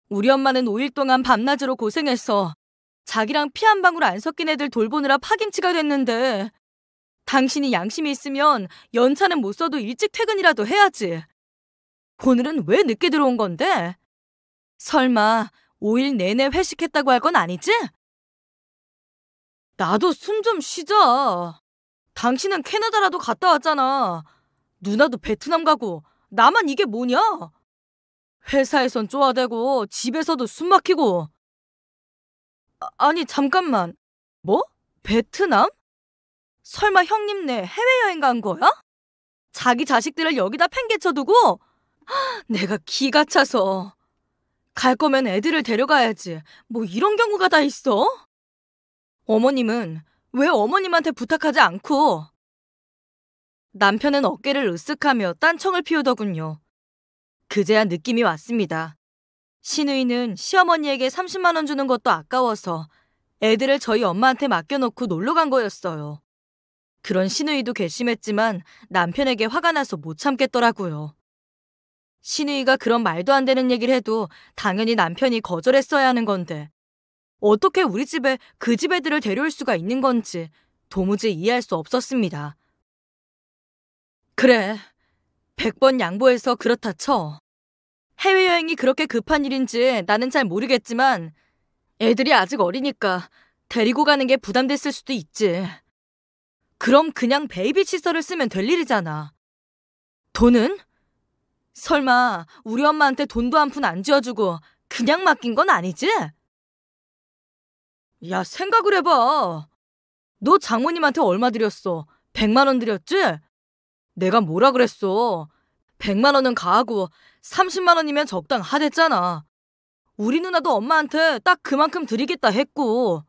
우리 엄마는 5일 동안 밤낮으로 고생했어. 자기랑 피 한 방울 안 섞인 애들 돌보느라 파김치가 됐는데 당신이 양심이 있으면 연차는 못 써도 일찍 퇴근이라도 해야지. 오늘은 왜 늦게 들어온 건데? 설마 5일 내내 회식했다고 할 건 아니지? 나도 숨 좀 쉬자. 당신은 캐나다라도 갔다 왔잖아. 누나도 베트남 가고 나만 이게 뭐냐? 회사에선 쪼아대고 집에서도 숨 막히고. 아, 아니 잠깐만. 뭐? 베트남? 설마 형님네 해외여행 간 거야? 자기 자식들을 여기다 팽개쳐두고? 내가 기가 차서. 갈 거면 애들을 데려가야지. 뭐 이런 경우가 다 있어? 어머님은 왜 어머님한테 부탁하지 않고? 남편은 어깨를 으쓱하며 딴청을 피우더군요. 그제야 느낌이 왔습니다. 신우이는 시어머니에게 30만 원 주는 것도 아까워서 애들을 저희 엄마한테 맡겨놓고 놀러 간 거였어요. 그런 신의도 괘씸했지만 남편에게 화가 나서 못 참겠더라고요. 신의가 그런 말도 안 되는 얘기를 해도 당연히 남편이 거절했어야 하는 건데 어떻게 우리 집에 그 집 애들을 데려올 수가 있는 건지 도무지 이해할 수 없었습니다. 그래, 백번 양보해서 그렇다 쳐. 해외여행이 그렇게 급한 일인지 나는 잘 모르겠지만 애들이 아직 어리니까 데리고 가는 게 부담됐을 수도 있지. 그럼 그냥 베이비 시설을 쓰면 될 일이잖아. 돈은? 설마 우리 엄마한테 돈도 한 푼 안 지어주고 그냥 맡긴 건 아니지? 야, 생각을 해봐. 너 장모님한테 얼마 드렸어? 100만 원 드렸지? 내가 뭐라 그랬어? 100만 원은 가하고 30만 원이면 적당하댔잖아. 우리 누나도 엄마한테 딱 그만큼 드리겠다 했고.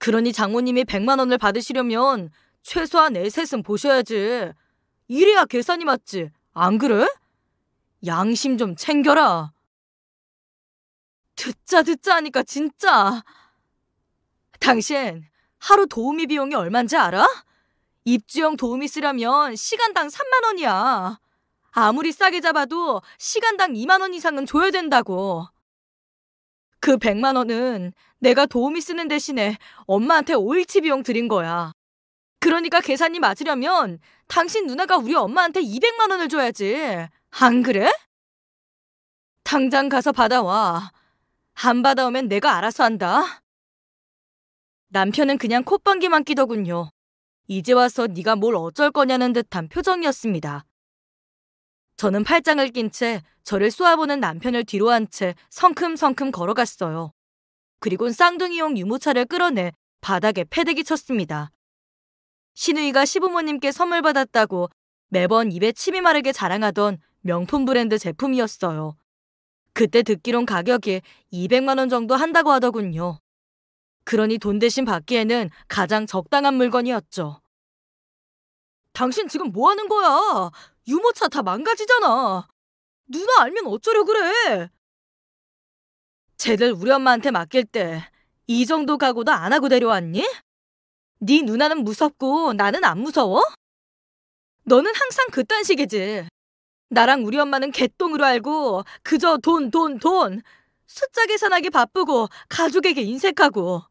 그러니 장모님이 백만 원을 받으시려면 최소한 애셋은 보셔야지. 이래야 계산이 맞지. 안 그래? 양심 좀 챙겨라. 듣자 듣자 하니까 진짜. 당신 하루 도우미 비용이 얼만지 알아? 입주형 도우미 쓰려면 시간당 3만 원이야. 아무리 싸게 잡아도 시간당 2만 원 이상은 줘야 된다고. 그 100만 원은 내가 도우미 쓰는 대신에 엄마한테 오일치 비용 드린 거야. 그러니까 계산이 맞으려면 당신 누나가 우리 엄마한테 200만 원을 줘야지. 안 그래? 당장 가서 받아와. 안 받아오면 내가 알아서 한다. 남편은 그냥 콧방귀만 끼더군요. 이제 와서 네가 뭘 어쩔 거냐는 듯한 표정이었습니다. 저는 팔짱을 낀 채 저를 쏘아보는 남편을 뒤로 한 채 성큼성큼 걸어갔어요. 그리곤 쌍둥이용 유모차를 끌어내 바닥에 패대기 쳤습니다. 신우이가 시부모님께 선물 받았다고 매번 입에 침이 마르게 자랑하던 명품 브랜드 제품이었어요. 그때 듣기론 가격이 200만 원 정도 한다고 하더군요. 그러니 돈 대신 받기에는 가장 적당한 물건이었죠. 당신 지금 뭐 하는 거야? 유모차 다 망가지잖아. 누나 알면 어쩌려 그래? 쟤들 우리 엄마한테 맡길 때 이 정도 각오도 안 하고 데려왔니? 네 누나는 무섭고 나는 안 무서워? 너는 항상 그딴 식이지. 나랑 우리 엄마는 개똥으로 알고 그저 돈, 돈, 돈. 숫자 계산하기 바쁘고 가족에게 인색하고.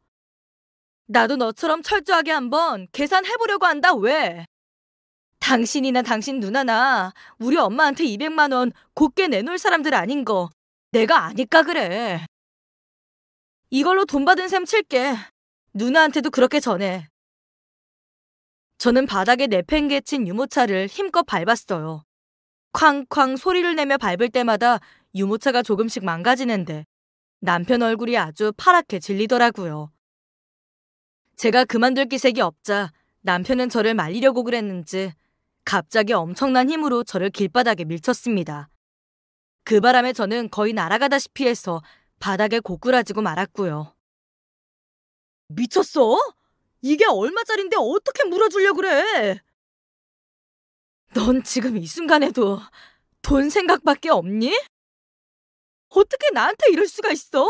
나도 너처럼 철저하게 한번 계산해보려고 한다 왜? 당신이나 당신 누나나 우리 엄마한테 200만 원 곱게 내놓을 사람들 아닌 거 내가 아니까 그래. 이걸로 돈 받은 셈 칠게. 누나한테도 그렇게 전해. 저는 바닥에 내팽개친 유모차를 힘껏 밟았어요. 쾅쾅 소리를 내며 밟을 때마다 유모차가 조금씩 망가지는데 남편 얼굴이 아주 파랗게 질리더라고요. 제가 그만둘 기색이 없자 남편은 저를 말리려고 그랬는지 갑자기 엄청난 힘으로 저를 길바닥에 밀쳤습니다. 그 바람에 저는 거의 날아가다시피 해서 바닥에 고꾸라지고 말았고요. 미쳤어? 이게 얼마짜린데 어떻게 물어주려 고 그래? 넌 지금 이 순간에도 돈 생각밖에 없니? 어떻게 나한테 이럴 수가 있어?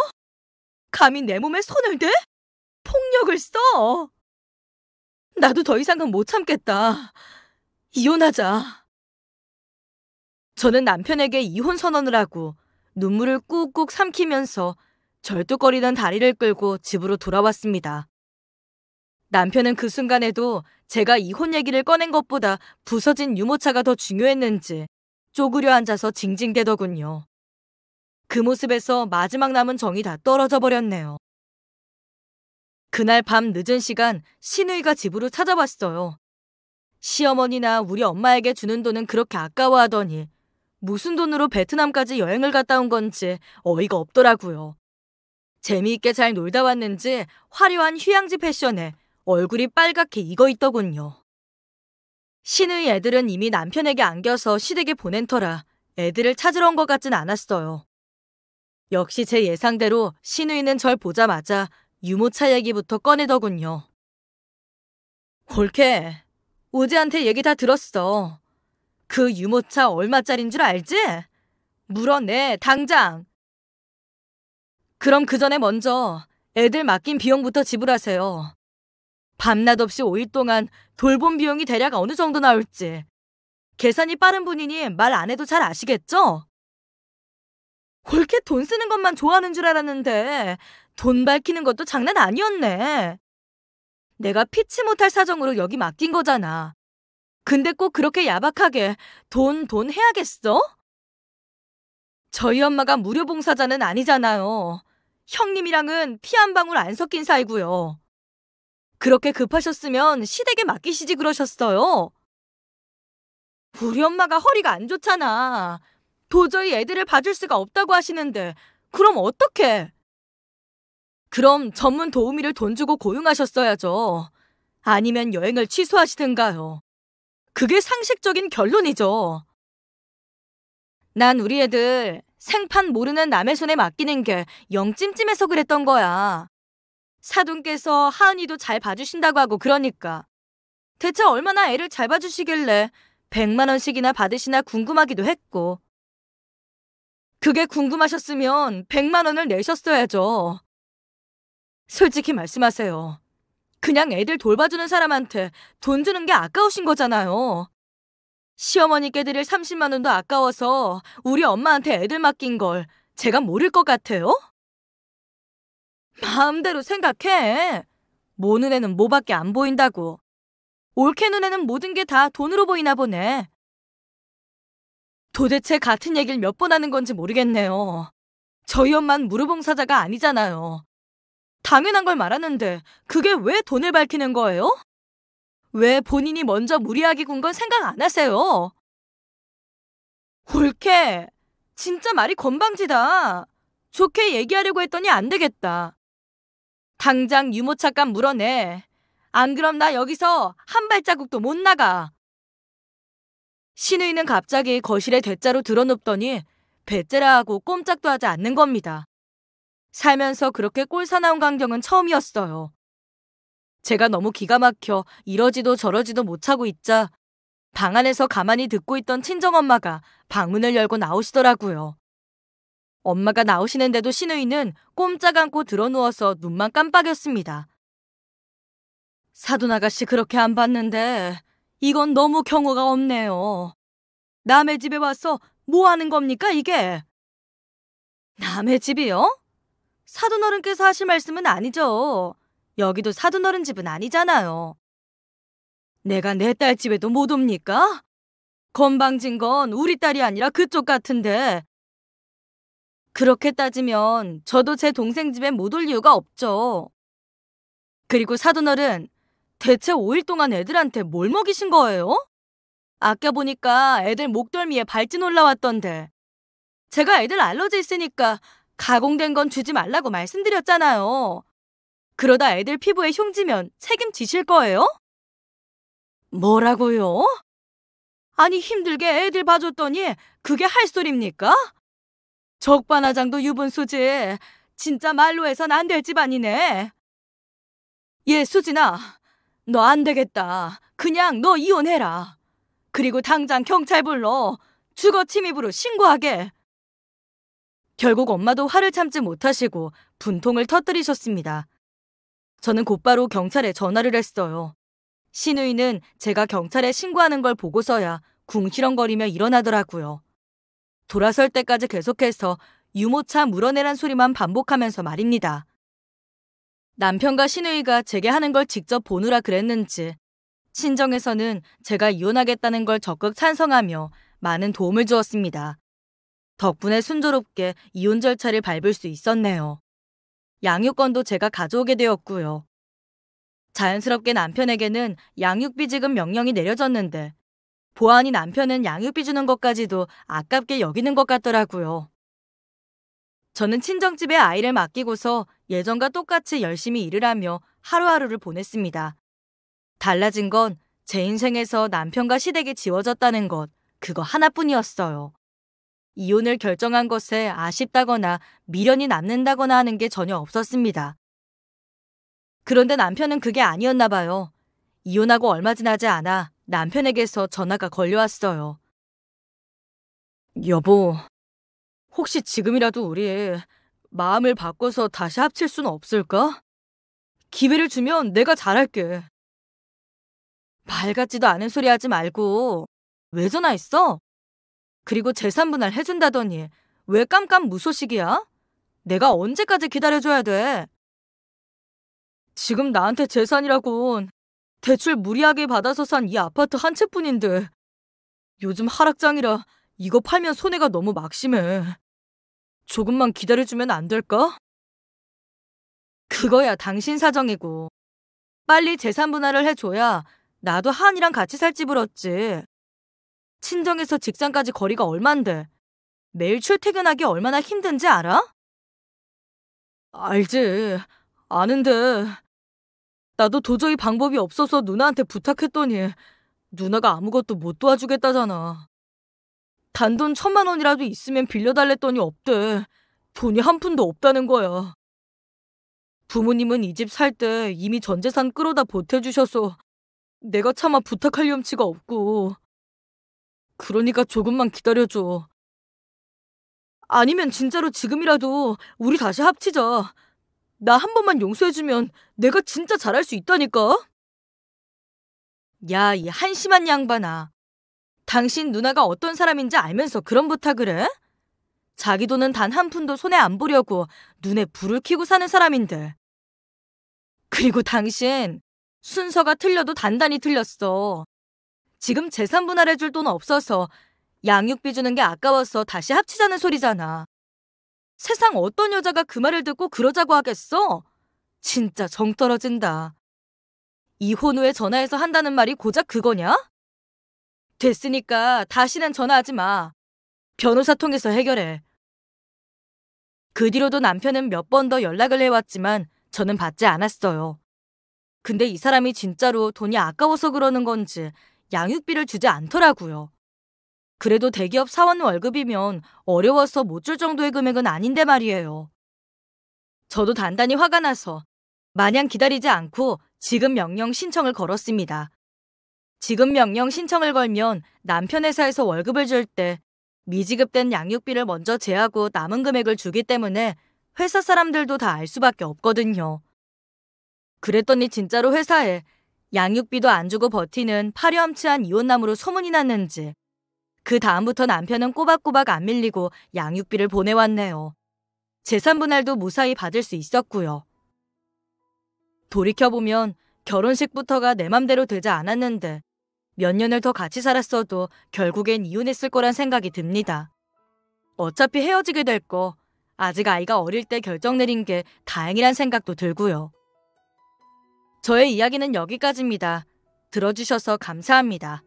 감히 내 몸에 손을 대? 폭력을 써! 나도 더 이상은 못 참겠다. 이혼하자. 저는 남편에게 이혼 선언을 하고 눈물을 꾹꾹 삼키면서 절뚝거리던 다리를 끌고 집으로 돌아왔습니다. 남편은 그 순간에도 제가 이혼 얘기를 꺼낸 것보다 부서진 유모차가 더 중요했는지 쪼그려 앉아서 징징대더군요. 그 모습에서 마지막 남은 정이 다 떨어져 버렸네요. 그날 밤 늦은 시간 신우이가 집으로 찾아왔어요. 시어머니나 우리 엄마에게 주는 돈은 그렇게 아까워하더니 무슨 돈으로 베트남까지 여행을 갔다 온 건지 어이가 없더라고요. 재미있게 잘 놀다 왔는지 화려한 휴양지 패션에 얼굴이 빨갛게 익어 있더군요. 신의 애들은 이미 남편에게 안겨서 시댁에 보낸 터라 애들을 찾으러 온 것 같진 않았어요. 역시 제 예상대로 신우이는 절 보자마자 유모차 얘기부터 꺼내더군요. 골케, 우지한테 얘기 다 들었어. 그 유모차 얼마짜린 줄 알지? 물어내, 당장! 그럼 그 전에 먼저 애들 맡긴 비용부터 지불하세요. 밤낮 없이 5일 동안 돌봄 비용이 대략 어느 정도 나올지. 계산이 빠른 분이니 말 안 해도 잘 아시겠죠? 그렇게 돈 쓰는 것만 좋아하는 줄 알았는데 돈 밝히는 것도 장난 아니었네. 내가 피치 못할 사정으로 여기 맡긴 거잖아. 근데 꼭 그렇게 야박하게 돈, 돈 해야겠어? 저희 엄마가 무료 봉사자는 아니잖아요. 형님이랑은 피 한 방울 안 섞인 사이고요. 그렇게 급하셨으면 시댁에 맡기시지 그러셨어요. 우리 엄마가 허리가 안 좋잖아. 도저히 애들을 봐줄 수가 없다고 하시는데 그럼 어떻게? 그럼 전문 도우미를 돈 주고 고용하셨어야죠. 아니면 여행을 취소하시든가요. 그게 상식적인 결론이죠. 난 우리 애들 생판 모르는 남의 손에 맡기는 게 영찜찜해서 그랬던 거야. 사돈께서 하은이도 잘 봐주신다고 하고 그러니까. 대체 얼마나 애를 잘 봐주시길래 100만 원씩이나 받으시나 궁금하기도 했고. 그게 궁금하셨으면 100만 원을 내셨어야죠. 솔직히 말씀하세요. 그냥 애들 돌봐주는 사람한테 돈 주는 게 아까우신 거잖아요. 시어머니께 드릴 30만 원도 아까워서 우리 엄마한테 애들 맡긴 걸 제가 모를 것 같아요? 마음대로 생각해. 모 눈에는 모밖에 안 보인다고. 옳게 눈에는 모든 게 다 돈으로 보이나 보네. 도대체 같은 얘기를 몇 번 하는 건지 모르겠네요. 저희 엄만 무르봉 사자가 아니잖아요. 당연한 걸 말하는데 그게 왜 돈을 밝히는 거예요? 왜 본인이 먼저 무리하게 군 건 생각 안 하세요? 옳게! 진짜 말이 건방지다. 좋게 얘기하려고 했더니 안 되겠다. 당장 유모차값 물어내. 안 그럼 나 여기서 한 발자국도 못 나가. 신의는 갑자기 거실에 대자로 드러눕더니 배째라 하고 꼼짝도 하지 않는 겁니다. 살면서 그렇게 꼴사나운 광경은 처음이었어요. 제가 너무 기가 막혀 이러지도 저러지도 못하고 있자 방 안에서 가만히 듣고 있던 친정엄마가 방문을 열고 나오시더라고요. 엄마가 나오시는데도 신우이는 꼼짝 않고 드러누워서 눈만 깜빡였습니다. 사돈 아가씨 그렇게 안 봤는데 이건 너무 경우가 없네요. 남의 집에 와서 뭐 하는 겁니까 이게? 남의 집이요? 사돈 어른께서 하실 말씀은 아니죠. 여기도 사돈 어른 집은 아니잖아요. 내가 내 딸 집에도 못 옵니까? 건방진 건 우리 딸이 아니라 그쪽 같은데. 그렇게 따지면 저도 제 동생 집에 못 올 이유가 없죠. 그리고 사돈어른, 대체 5일 동안 애들한테 뭘 먹이신 거예요? 아껴 보니까 애들 목덜미에 발진 올라왔던데. 제가 애들 알러지 있으니까 가공된 건 주지 말라고 말씀드렸잖아요. 그러다 애들 피부에 흉지면 책임지실 거예요? 뭐라고요? 아니 힘들게 애들 봐줬더니 그게 할 소립니까? 적반하장도 유분수지. 진짜 말로 해선 안 될 집안이네. 예, 수진아. 너 안 되겠다. 그냥 너 이혼해라. 그리고 당장 경찰 불러. 주거 침입으로 신고하게. 결국 엄마도 화를 참지 못하시고 분통을 터뜨리셨습니다. 저는 곧바로 경찰에 전화를 했어요. 신우이는 제가 경찰에 신고하는 걸 보고서야 궁시렁거리며 일어나더라고요. 돌아설 때까지 계속해서 유모차 물어내란 소리만 반복하면서 말입니다. 남편과 신우이가 제게 하는 걸 직접 보느라 그랬는지 친정에서는 제가 이혼하겠다는 걸 적극 찬성하며 많은 도움을 주었습니다. 덕분에 순조롭게 이혼 절차를 밟을 수 있었네요. 양육권도 제가 가져오게 되었고요. 자연스럽게 남편에게는 양육비 지급 명령이 내려졌는데 보안이 남편은 양육비 주는 것까지도 아깝게 여기는 것 같더라고요. 저는 친정집에 아이를 맡기고서 예전과 똑같이 열심히 일을 하며 하루하루를 보냈습니다. 달라진 건 제 인생에서 남편과 시댁이 지워졌다는 것, 그거 하나뿐이었어요. 이혼을 결정한 것에 아쉽다거나 미련이 남는다거나 하는 게 전혀 없었습니다. 그런데 남편은 그게 아니었나 봐요. 이혼하고 얼마 지나지 않아 남편에게서 전화가 걸려왔어요. 여보, 혹시 지금이라도 우리 마음을 바꿔서 다시 합칠 순 없을까? 기회를 주면 내가 잘할게. 말 같지도 않은 소리 하지 말고 왜 전화했어? 그리고 재산 분할 해준다더니 왜 깜깜 무소식이야? 내가 언제까지 기다려줘야 돼? 지금 나한테 재산이라곤 대출 무리하게 받아서 산 이 아파트 한 채뿐인데 요즘 하락장이라 이거 팔면 손해가 너무 막심해. 조금만 기다려주면 안 될까? 그거야 당신 사정이고 빨리 재산 분할을 해줘야 나도 한이랑 같이 살 집을 얻지. 친정에서 직장까지 거리가 얼만데 매일 출퇴근하기 얼마나 힘든지 알아? 알지. 아는데. 나도 도저히 방법이 없어서 누나한테 부탁했더니 누나가 아무것도 못 도와주겠다잖아. 단돈 천만 원이라도 있으면 빌려달랬더니 없대. 돈이 한 푼도 없다는 거야. 부모님은 이 집 살 때 이미 전 재산 끌어다 보태주셔서 내가 차마 부탁할 염치가 없고 그러니까 조금만 기다려줘. 아니면 진짜로 지금이라도 우리 다시 합치자. 나 한 번만 용서해주면 내가 진짜 잘할 수 있다니까? 야, 이 한심한 양반아. 당신 누나가 어떤 사람인지 알면서 그런 부탁을 해? 자기 돈은 단 한 푼도 손에 안 보려고 눈에 불을 켜고 사는 사람인데. 그리고 당신 순서가 틀려도 단단히 틀렸어. 지금 재산 분할해 줄 돈 없어서 양육비 주는 게 아까워서 다시 합치자는 소리잖아. 세상 어떤 여자가 그 말을 듣고 그러자고 하겠어? 진짜 정 떨어진다. 이혼 후에 전화해서 한다는 말이 고작 그거냐? 됐으니까 다시는 전화하지 마. 변호사 통해서 해결해. 그 뒤로도 남편은 몇 번 더 연락을 해왔지만 저는 받지 않았어요. 근데 이 사람이 진짜로 돈이 아까워서 그러는 건지 양육비를 주지 않더라고요. 그래도 대기업 사원 월급이면 어려워서 못 줄 정도의 금액은 아닌데 말이에요. 저도 단단히 화가 나서 마냥 기다리지 않고 지금 명령 신청을 걸었습니다. 지금 명령 신청을 걸면 남편 회사에서 월급을 줄 때 미지급된 양육비를 먼저 제하고 남은 금액을 주기 때문에 회사 사람들도 다 알 수밖에 없거든요. 그랬더니 진짜로 회사에 양육비도 안 주고 버티는 파렴치한 이혼남으로 소문이 났는지 그 다음부터 남편은 꼬박꼬박 안 밀리고 양육비를 보내왔네요. 재산 분할도 무사히 받을 수 있었고요. 돌이켜보면 결혼식부터가 내 맘대로 되지 않았는데 몇 년을 더 같이 살았어도 결국엔 이혼했을 거란 생각이 듭니다. 어차피 헤어지게 될 거 아직 아이가 어릴 때 결정 내린 게 다행이란 생각도 들고요. 저의 이야기는 여기까지입니다. 들어주셔서 감사합니다.